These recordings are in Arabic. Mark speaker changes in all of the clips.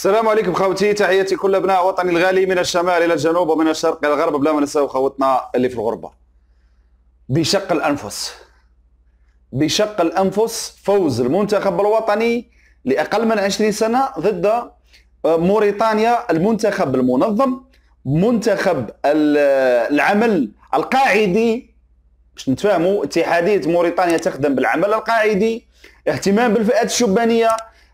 Speaker 1: السلام عليكم خوتي تحياتي كل ابناء وطني الغالي من الشمال الى الجنوب ومن الشرق الى الغرب بلا ما نساو خوتنا اللي في الغربه بشق الانفس بشق الانفس فوز المنتخب الوطني لاقل من 20 سنه ضد آه، موريتانيا المنتخب المنظم منتخب العمل القاعدي باش نتفاهموا اتحاديه موريتانيا تخدم بالعمل القاعدي اهتمام بالفئات الشبانيه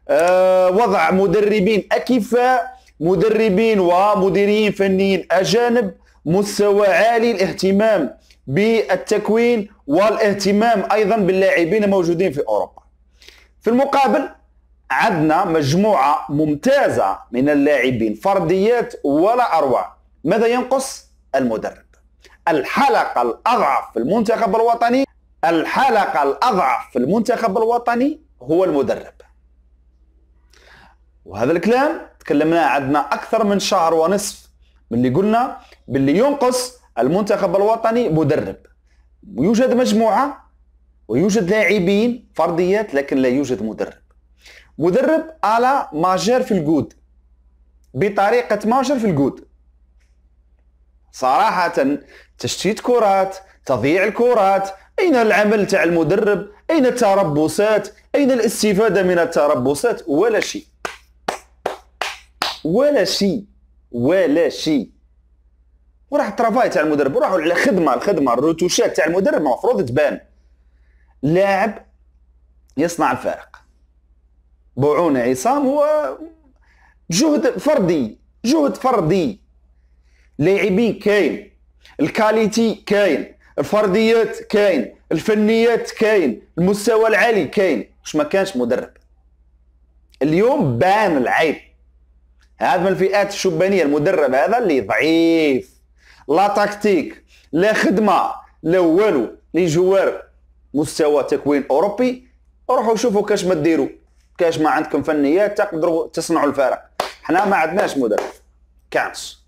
Speaker 1: آه، وضع مدربين أكفاء مدربين ومديرين فنيين أجانب مستوى عالي الاهتمام بالتكوين والاهتمام أيضا باللاعبين الموجودين في أوروبا في المقابل عندنا مجموعة ممتازة من اللاعبين فرديات ولا أروع ماذا ينقص المدرب الحلقة الأضعف في المنتخب الوطني الحلقة الأضعف في المنتخب الوطني هو المدرب وهذا الكلام تكلمنا عندنا اكثر من شهر ونصف من اللي قلنا باللي ينقص المنتخب الوطني مدرب ويوجد مجموعه ويوجد لاعبين فرديات لكن لا يوجد مدرب مدرب على ماجر في الجود بطريقه ماجر في الجود صراحه تشتيت كرات تضييع الكرات اين العمل تاع المدرب اين التربصات اين الاستفاده من التربصات ولا شيء ولا شيء ولا شيء وراح الترافاي تاع المدرب وراحوا على خدمه الخدمه الروتوشات تاع المدرب المفروض تبان لاعب يصنع الفارق بوعون عصام هو جهد فردي جهد فردي لاعبين كاين الكاليتي كاين الفرديات كاين الفنيات كاين المستوى العالي كاين واش ما كانش مدرب اليوم بان العيب هذا من الفئات الشبانيه المدرب هذا اللي ضعيف لا تكتيك لا خدمه لا والو لي جوار مستوى تكوين اوروبي روحوا شوفوا كاش ما ديروا كاش ما عندكم فنيات تقدروا تصنعوا الفارق حنا ما عندناش مدرب كانش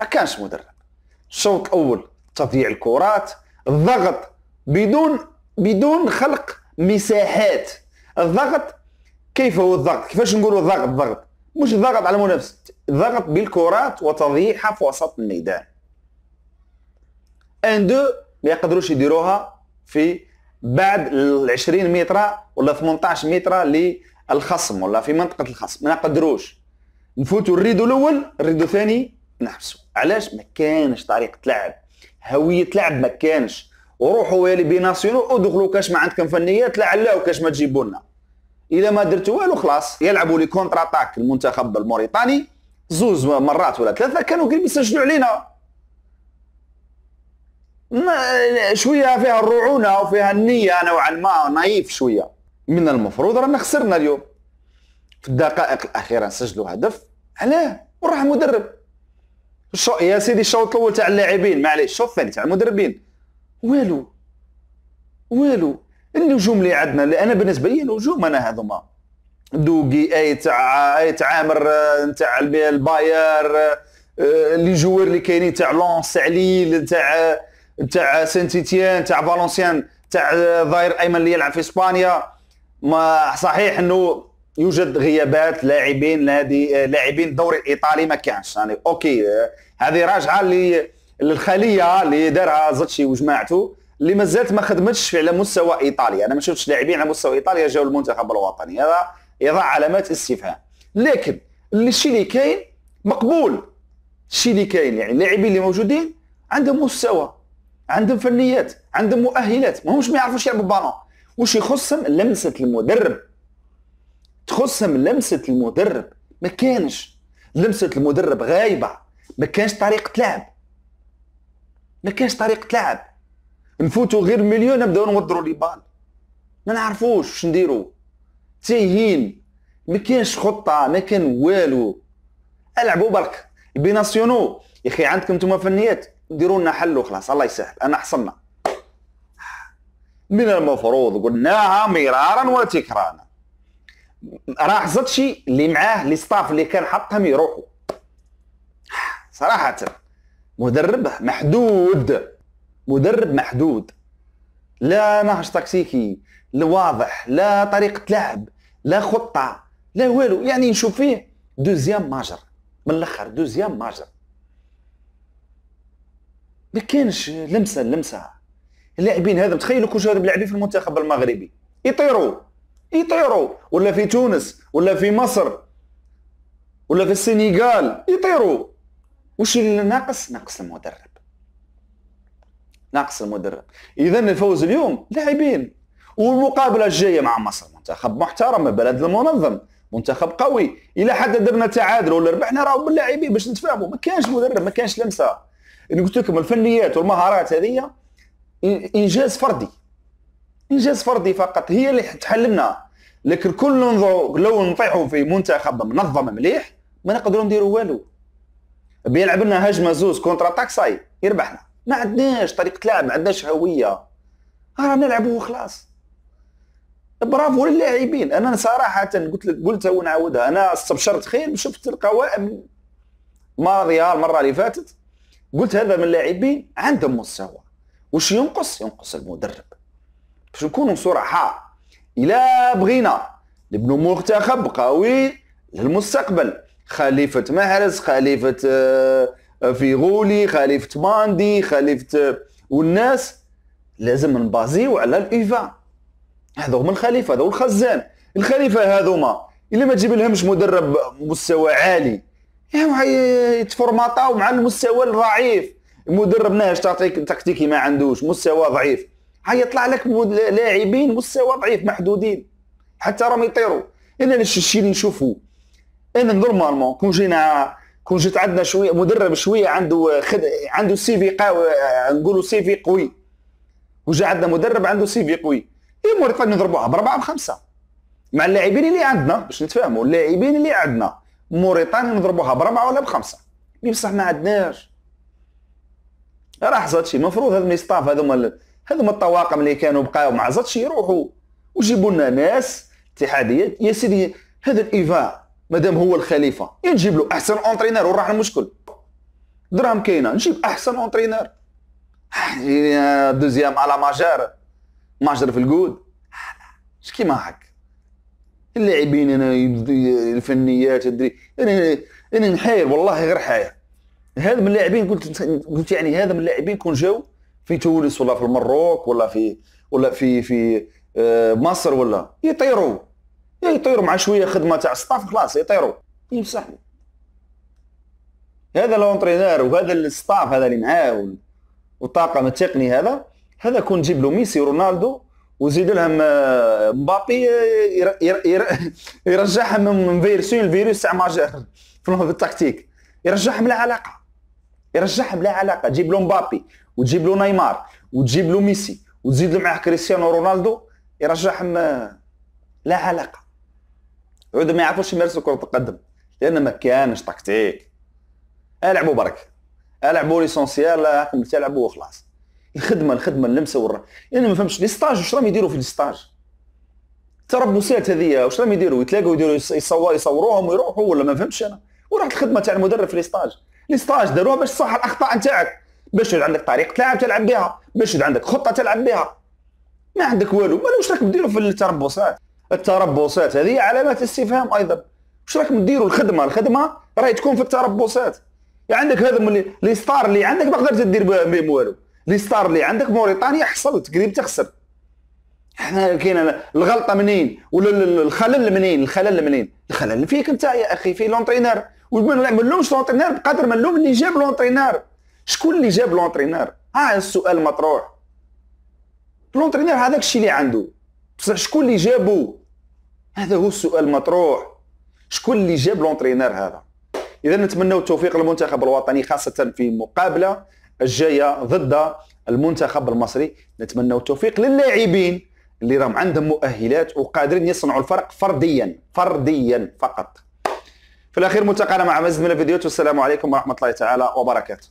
Speaker 1: ما كانش مدرب الشوط الاول تضييع الكرات الضغط بدون بدون خلق مساحات الضغط كيف هو الضغط كيفاش نقولوا الضغط الضغط مش ضغط على المنافس ضغط بالكرات وتضييعها في وسط الميدان ان دو ما يقدروش يديروها في بعد ال 20 متر ولا 18 متر للخصم ولا في منطقه الخصم ما نقدروش نفوتوا الريدو الاول الريدو الثاني نحبسوا علاش ما كانش طريقه لعب هويه لعب ما كانش وروحوا يا لي بيناسيونو ادخلوا كاش ما عندكم فنيات لعلاو كاش ما تجيبوا لنا الا ما درت والو خلاص يلعبوا لي كونتر اتاك المنتخب الموريتاني زوز مرات ولا ثلاثه كانوا قريب يسجلوا علينا شويه فيها الرعونه وفيها النيه نوعا ما نايف شويه من المفروض رانا خسرنا اليوم في الدقائق الاخيره سجلوا هدف علاه وراح المدرب شو يا سيدي الشوط الاول تاع اللاعبين معليش الشوط الثاني تاع المدربين والو والو النجوم اللي عندنا اللي انا بالنسبه لي نجوم انا هذوما دوغي اي تاع اي عامر آه، نتاع الباير آه، آه، لي جوور اللي كاينين تاع لونس عليل تاع تاع سانت تاع فالونسيان تاع ظاهر ايمن اللي يلعب في اسبانيا ما صحيح انه يوجد غيابات لاعبين نادي لاعبين الدوري الايطالي ما كانش يعني اوكي هذه راجعه للخليه اللي دارها زتشي وجماعته اللي مازالت ما خدمتش على مستوى ايطاليا انا ما شفتش لاعبين على مستوى ايطاليا جاوا المنتخب الوطني هذا يضع علامات استفهام لكن اللي الشيء اللي كاين مقبول الشيء اللي كاين يعني اللاعبين اللي موجودين عندهم مستوى عندهم فنيات عندهم مؤهلات ما همش ما يعرفوش يلعبوا بالون واش يخصهم لمسه المدرب تخصهم لمسه المدرب ما كانش لمسه المدرب غايبه ما كانش طريقه لعب ما كانش طريقه لعب نفوتو غير مليون نبداو نوضروا لي بال ما نعرفوش واش نديروا تايهين ما كاينش خطه ما كان والو العبوا برك بيناسيونو يا اخي عندكم نتوما فنيات ديروا لنا حل وخلاص الله يسهل انا حصلنا من المفروض قلناها مرارا وتكرارا راح زدشي اللي معاه لي ستاف اللي كان حطهم يروحوا صراحه مدرب محدود مدرب محدود لا نهج تكتيكي لا واضح لا طريقه لعب لا خطه لا والو يعني نشوف فيه دوزيام ماجر من الاخر دوزيام ماجر ما كانش لمسه لمسه اللاعبين هذا تخيلوا كل هذا لاعبين في المنتخب المغربي يطيروا يطيروا ولا في تونس ولا في مصر ولا في السنغال يطيروا وش اللي ناقص ناقص المدرب ناقص المدرب اذا الفوز اليوم لاعبين والمقابله الجايه مع مصر منتخب محترم بلد المنظم منتخب قوي الى حد درنا تعادل ولا ربحنا راهو باللاعبين باش نتفاهموا ما كانش مدرب ما كانش لمسه اللي قلت لكم الفنيات والمهارات هذه انجاز فردي انجاز فردي فقط هي اللي تحلمنا لكن كل لو نطيحوا في منتخب منظم مليح ما نقدروا نديروا والو بيلعب لنا هجمه زوز كونتر اتاك صاي يربحنا ما عندناش طريقه لعب ما عندناش هويه راه نلعبوا وخلاص برافو للاعبين انا صراحه قلت لك قلتها ونعاودها انا استبشرت خير شفت القوائم ماضيه المره اللي فاتت قلت هذا من اللاعبين عندهم مستوى وش ينقص ينقص المدرب باش نكونوا صراحة الى بغينا نبنوا منتخب قوي للمستقبل خليفه محرز خليفه آه في غولي خليفه ماندي خليفه والناس لازم نبازيو على الايفا هذو هما الخليفه هذو الخزان الخليفه هذوما الا ما تجيب لهمش مدرب مستوى عالي يعني يتفرمطاو مع المستوى الضعيف مدرب تعطيك تكتيكي ما عندوش مستوى ضعيف يطلع لك لاعبين مستوى ضعيف محدودين حتى راهم يطيروا انا الشيء اللي نشوفه انا نورمالمون كون جينا كون جيت عندنا شويه مدرب شويه عنده خد... عنده سي في قوي نقولوا سي في قوي وجا عندنا مدرب عنده سي في قوي اي موريتانيا نضربوها بربعه بخمسه مع اللاعبين اللي عندنا باش نتفاهموا اللاعبين اللي عندنا موريتانيا نضربوها بربعه ولا بخمسه مي إيه بصح ما عندناش راه زاتشي المفروض هذو الستاف هذوما هذوما الطواقم اللي كانوا بقاو مع زاتشي يروحوا وجيبوا لنا ناس اتحاديات يا سيدي هذا الايفان مادام هو الخليفه يا نجيب له احسن اونترينور وراح المشكل درهم كاينه نجيب احسن اونترينور دوزيام على ماجر ماجر في الجود اش كيما هاك اللاعبين انا الفنيات ادري انا انا نحاير والله غير حاير هذا من اللاعبين قلت قلت يعني هذا من اللاعبين كون جاو في تونس ولا في المروك ولا في ولا في في آه، مصر ولا يطيروا يطيروا مع شويه خدمه تاع ستاف خلاص يطيروا يمسحني هذا لونترينور وهذا الستاف هذا اللي معاه والطاقم التقني هذا هذا كون جيب له ميسي ورونالدو وزيد لهم آه، مبابي آه، يرجعهم من فيروسين الفيروس تاع ماجر في التكتيك يرجعهم لا علاقه يرجعهم لا علاقه جيب له مبابي وتجيب له نيمار وتجيب له ميسي وتزيد له معاه كريستيانو رونالدو يرجعهم لا علاقه العود ما يعرفوش يمارسوا كره القدم لان ما كانش تكتيك العبوا آه، برك العبوا آه، ليسونسيال آه، راكم تلعبوا وخلاص الخدمه الخدمه اللمسه والر انا يعني ما فهمتش لي ستاج واش راهم يديروا في لي ستاج التربصات هذه واش راهم يديروا يتلاقوا يديروا يصور يصوروهم ويروحوا ولا ما فهمتش انا وراحت الخدمه تاع المدرب في لي ستاج لي ستاج داروها باش تصحح الاخطاء نتاعك باش يعود عندك طريقه تلعب تلعب بها باش يعود عندك خطه تلعب بها ما عندك والو ما واش راك ديروا في التربصات التربصات هذه علامات استفهام ايضا واش راكم ديروا الخدمه الخدمه راهي تكون في التربصات يعني عندك هذا من لي ستار اللي عندك ما قدرت دير بهم والو لي ستار اللي عندك موريتانيا حصلت قريب تخسر احنا كاين الغلطه منين ولا الخلل منين الخلل منين الخلل فيك انت يا اخي في لونترينار وما نلومش لونترينر بقدر ما نلوم اللي جاب لونترينر شكون اللي جاب لونترينر ها آه السؤال مطروح لونترينر هذاك الشيء اللي عنده بصح شكون اللي جابو هذا هو السؤال المطروح شكون اللي جاب لونترينر هذا اذا نتمنوا التوفيق للمنتخب الوطني خاصه في المقابله الجايه ضد المنتخب المصري نتمنوا التوفيق للاعبين اللي راهم عندهم مؤهلات وقادرين يصنعوا الفرق فرديا فرديا فقط في الاخير ملتقانا مع مزيد من الفيديوهات والسلام عليكم ورحمه الله تعالى وبركاته